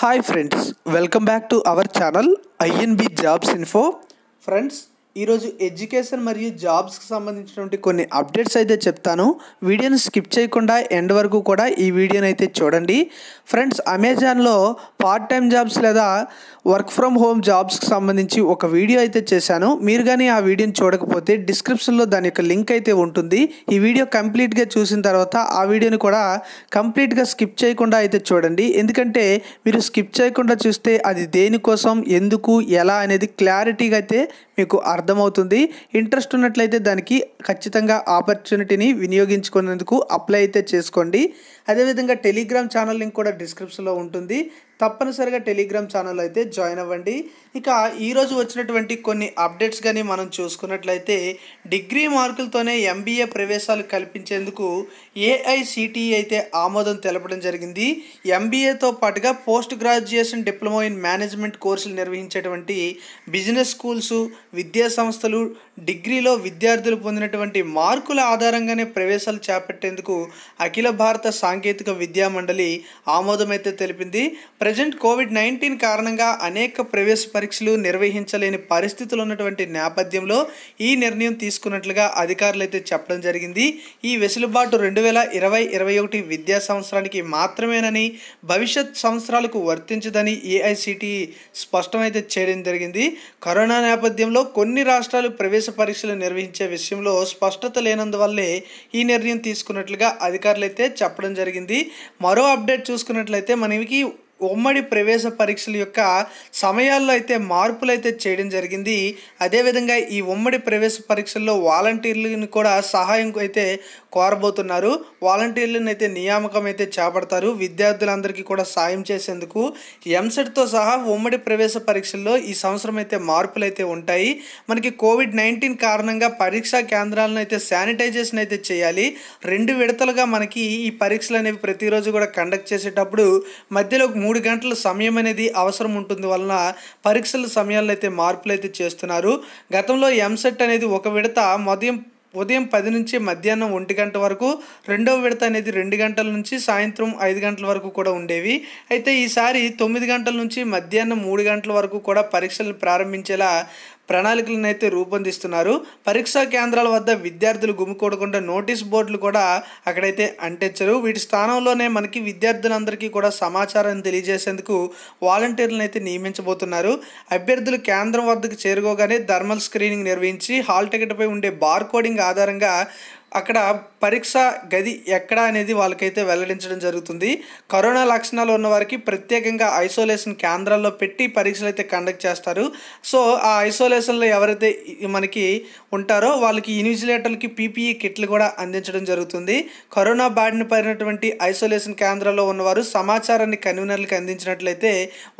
Hi friends, welcome back to our channel INB Jobs Info. Friends, ఈరోజు education మరియు జాబ్స్కి సంబంధించినటువంటి కొన్ని అప్డేట్స్ అయితే చెప్తాను వీడియోని స్కిప్ చేయకుండా ఎండ్ వరకు కూడా ఈ వీడియోని అయితే చూడండి ఫ్రెండ్స్ అమెజాన్లో పార్ట్ టైం జాబ్స్ లేదా వర్క్ ఫ్రమ్ హోమ్ జాబ్స్కి సంబంధించి ఒక వీడియో అయితే చేశాను మీరు కానీ ఆ వీడియోని చూడకపోతే డిస్క్రిప్షన్లో దాని యొక్క లింక్ అయితే ఉంటుంది ఈ వీడియో కంప్లీట్గా చూసిన తర్వాత ఆ వీడియోని కూడా కంప్లీట్గా స్కిప్ చేయకుండా అయితే చూడండి ఎందుకంటే మీరు స్కిప్ చేయకుండా చూస్తే అది దేనికోసం ఎందుకు ఎలా అనేది క్లారిటీగా అయితే మీకు అర్థమవుతుంది ఇంట్రెస్ట్ ఉన్నట్లయితే దానికి ఖచ్చితంగా ఆపర్చునిటీని వినియోగించుకునేందుకు అప్లై అయితే చేసుకోండి అదేవిధంగా టెలిగ్రామ్ ఛానల్ లింక్ కూడా డిస్క్రిప్షన్లో ఉంటుంది తప్పనిసరిగా టెలిగ్రామ్ ఛానల్ అయితే జాయిన్ అవ్వండి ఇక ఈరోజు వచ్చినటువంటి కొన్ని అప్డేట్స్ కానీ మనం చూసుకున్నట్లయితే డిగ్రీ మార్కులతోనే ఎంబీఏ ప్రవేశాలు కల్పించేందుకు ఏఐసిటిఈ e అయితే ఆమోదం తెలపడం జరిగింది ఎంబీఏతో పాటుగా post graduation diploma in management కోర్సులు నిర్వహించేటువంటి బిజినెస్ స్కూల్స్ విద్యా సంస్థలు డిగ్రీలో విద్యార్థులు పొందినటువంటి మార్కుల ఆధారంగానే ప్రవేశాలు చేపట్టేందుకు అఖిల భారత సాంకేతిక విద్యా మండలి ఆమోదం అయితే తెలిపింది ప్ర ప్రజెంట్ కోవిడ్ నైన్టీన్ కారణంగా అనేక ప్రవేశ పరీక్షలు నిర్వహించలేని పరిస్థితులు ఉన్నటువంటి నేపథ్యంలో ఈ నిర్ణయం తీసుకున్నట్లుగా అధికారులు అయితే చెప్పడం జరిగింది ఈ వెసులుబాటు రెండు వేల ఇరవై ఇరవై ఒకటి విద్యా సంవత్సరానికి మాత్రమేనని భవిష్యత్ సంవత్సరాలకు వర్తించదని ఏఐసిటిఈ స్పష్టమైతే చేయడం జరిగింది కరోనా నేపథ్యంలో కొన్ని రాష్ట్రాలు ప్రవేశ పరీక్షలు నిర్వహించే విషయంలో స్పష్టత లేనందువల్లే ఈ నిర్ణయం తీసుకున్నట్లుగా అధికారులు అయితే చెప్పడం జరిగింది మరో అప్డేట్ చూసుకున్నట్లయితే మనకి ఉమ్మడి ప్రవేశ పరీక్షల యొక్క సమయాల్లో అయితే మార్పులు అయితే చేయడం జరిగింది అదేవిధంగా ఈ ఉమ్మడి ప్రవేశ పరీక్షల్లో వాలంటీర్లను కూడా సహాయం అయితే కోరబోతున్నారు వాలంటీర్లను అయితే నియామకం అయితే చేపడతారు విద్యార్థులందరికీ కూడా సాయం చేసేందుకు ఎంసెట్తో సహా ఉమ్మడి ప్రవేశ పరీక్షల్లో ఈ సంవత్సరం అయితే మార్పులు అయితే ఉంటాయి మనకి కోవిడ్ నైన్టీన్ కారణంగా పరీక్షా కేంద్రాలను అయితే శానిటైజేషన్ అయితే చేయాలి రెండు విడతలుగా మనకి ఈ పరీక్షలు అనేవి ప్రతిరోజు కూడా కండక్ట్ చేసేటప్పుడు మధ్యలో మూడు మూడు గంటల సమయం అనేది అవసరం ఉంటుంది వలన పరీక్షల సమయాల్లో అయితే మార్పులు అయితే చేస్తున్నారు గతంలో ఎంసెట్ అనేది ఒక విడత మొదయం ఉదయం పది నుంచి మధ్యాహ్నం ఒంటి గంట వరకు రెండవ విడత అనేది రెండు గంటల నుంచి సాయంత్రం ఐదు గంటల వరకు కూడా ఉండేవి అయితే ఈసారి తొమ్మిది గంటల నుంచి మధ్యాహ్నం మూడు గంటల వరకు కూడా పరీక్షలు ప్రారంభించేలా ప్రణాళికలను అయితే రూపొందిస్తున్నారు పరీక్షా కేంద్రాల వద్ద విద్యార్థులు గుమికూడకుండా నోటీస్ బోర్డులు కూడా అక్కడైతే అంటించరు వీటి స్థానంలోనే మనకి విద్యార్థులందరికీ కూడా సమాచారాన్ని తెలియజేసేందుకు వాలంటీర్లను అయితే నియమించబోతున్నారు అభ్యర్థులు కేంద్రం వద్దకు చేరుకోగానే థర్మల్ స్క్రీనింగ్ నిర్వహించి హాల్ టికెట్పై ఉండే బార్ కోడింగ్ ఆధారంగా అక్కడ పరీక్ష గది ఎక్కడ అనేది వాళ్ళకైతే వెల్లడించడం జరుగుతుంది కరోనా లక్షణాలు ఉన్న వారికి ప్రత్యేకంగా ఐసోలేషన్ కేంద్రాల్లో పెట్టి పరీక్షలు అయితే కండక్ట్ చేస్తారు సో ఆ ఐసోలేషన్లో ఎవరైతే మనకి ఉంటారో వాళ్ళకి ఇన్విజిలేటర్లకి పీపీఈ కిట్లు కూడా అందించడం జరుగుతుంది కరోనా బారిన పడినటువంటి ఐసోలేషన్ కేంద్రాల్లో ఉన్నవారు సమాచారాన్ని కన్వీనర్లకు అందించినట్లయితే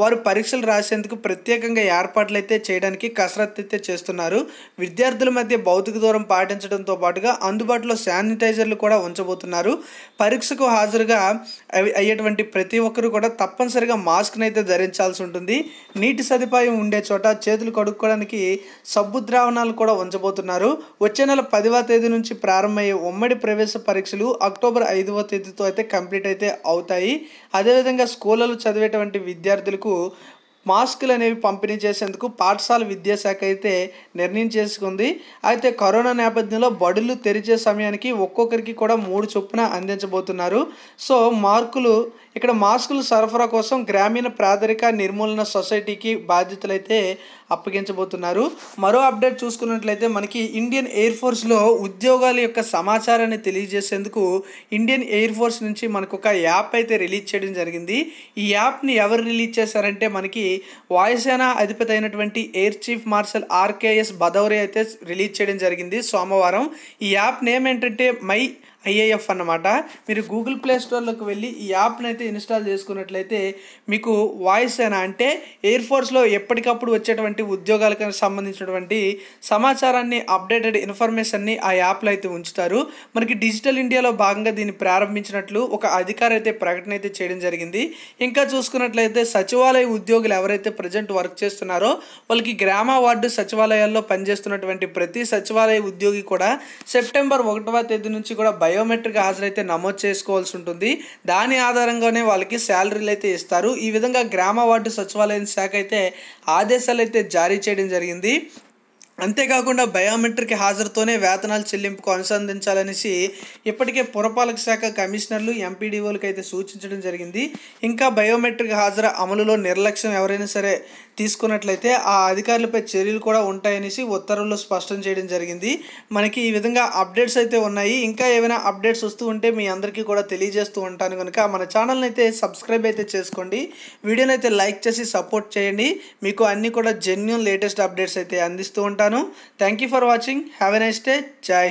వారు పరీక్షలు రాసేందుకు ప్రత్యేకంగా ఏర్పాట్లు అయితే చేయడానికి కసరత్తు అయితే చేస్తున్నారు విద్యార్థుల మధ్య భౌతిక దూరం పాటించడంతో పాటుగా అందుబాటు అందుబాటులో శానిటైజర్లు కూడా ఉంచబోతున్నారు పరీక్షకు హాజరుగా అయ్యేటువంటి ప్రతి ఒక్కరు కూడా తప్పనిసరిగా మాస్క్ని అయితే ధరించాల్సి ఉంటుంది నీటి సదుపాయం ఉండే చోట చేతులు కడుక్కోవడానికి సబ్బు ద్రావణాలు కూడా ఉంచబోతున్నారు వచ్చే నెల పదివ తేదీ నుంచి ప్రారంభమయ్యే ఉమ్మడి ప్రవేశ పరీక్షలు అక్టోబర్ ఐదవ తేదీతో అయితే కంప్లీట్ అయితే అవుతాయి అదేవిధంగా స్కూళ్ళలో చదివేటువంటి విద్యార్థులకు మాస్కులు అనేవి పంపిణీ చేసేందుకు పాఠశాల విద్యాశాఖ అయితే నిర్ణయం చేసుకుంది అయితే కరోనా నేపథ్యంలో బడులు తెరిచే సమయానికి ఒక్కొక్కరికి కూడా మూడు చొప్పున అందించబోతున్నారు సో మార్కులు ఇక్కడ మాస్కుల సరఫరా కోసం గ్రామీణ పేదరిక నిర్మూలన సొసైటీకి బాధ్యతలు అయితే అప్పగించబోతున్నారు మరో అప్డేట్ చూసుకున్నట్లయితే మనకి ఇండియన్ ఎయిర్ ఫోర్స్లో ఉద్యోగాల యొక్క సమాచారాన్ని తెలియజేసేందుకు ఇండియన్ ఎయిర్ ఫోర్స్ నుంచి మనకు ఒక యాప్ అయితే రిలీజ్ చేయడం జరిగింది ఈ యాప్ని ఎవరు రిలీజ్ చేశారంటే మనకి వాయుసేన అధిపతి అయినటువంటి air chief marshal RKS Bhadauri అయితే రిలీజ్ చేయడం జరిగింది సోమవారం ఈ యాప్ నేమ్ ఏంటంటే మై ఐఏఎఫ్ అన్నమాట మీరు గూగుల్ ప్లే స్టోర్లోకి వెళ్ళి ఈ యాప్ని అయితే ఇన్స్టాల్ చేసుకున్నట్లయితే మీకు వాయిస్ అయినా అంటే ఎయిర్ ఫోర్స్లో ఎప్పటికప్పుడు వచ్చేటువంటి ఉద్యోగాలకు సంబంధించినటువంటి సమాచారాన్ని అప్డేటెడ్ ఇన్ఫర్మేషన్ని ఆ యాప్లో అయితే ఉంచుతారు మనకి డిజిటల్ ఇండియాలో భాగంగా దీన్ని ప్రారంభించినట్లు ఒక అధికారి అయితే ప్రకటన అయితే చేయడం జరిగింది ఇంకా చూసుకున్నట్లయితే సచివాలయ ఉద్యోగులు ఎవరైతే ప్రజెంట్ వర్క్ చేస్తున్నారో వాళ్ళకి గ్రామ వార్డు సచివాలయాల్లో పనిచేస్తున్నటువంటి ప్రతి సచివాలయ ఉద్యోగి కూడా సెప్టెంబర్ ఒకటవ తేదీ నుంచి కూడా బయోమెట్రిక్ హాజరైతే నమోదు చేసుకోవాల్సి ఉంటుంది దాని ఆధారంగానే వాళ్ళకి శాలరీలు అయితే ఇస్తారు ఈ విధంగా గ్రామ వార్డు సచివాలయం శాఖ అయితే ఆదేశాలు అయితే జారీ చేయడం జరిగింది అంతేకాకుండా బయోమెట్రిక్ హాజరుతోనే వేతనాలు చెల్లింపు కొనసాగించాలనేసి ఇప్పటికే పురపాలక శాఖ కమిషనర్లు ఎంపీడీఓలకు అయితే సూచించడం జరిగింది ఇంకా బయోమెట్రిక్ హాజరు అమలులో నిర్లక్ష్యం ఎవరైనా సరే తీసుకున్నట్లయితే ఆ అధికారులపై చర్యలు కూడా ఉంటాయనేసి ఉత్తర్వుల్లో స్పష్టం చేయడం జరిగింది మనకి ఈ విధంగా అప్డేట్స్ అయితే ఉన్నాయి ఇంకా ఏమైనా అప్డేట్స్ వస్తూ ఉంటే మీ అందరికీ కూడా తెలియజేస్తూ ఉంటాను కనుక మన ఛానల్ని అయితే సబ్స్క్రైబ్ అయితే చేసుకోండి వీడియోని అయితే లైక్ చేసి సపోర్ట్ చేయండి మీకు అన్నీ కూడా జెన్యున్ లేటెస్ట్ అప్డేట్స్ అయితే అందిస్తూ ఉంటాను thank for watching have a nice day జై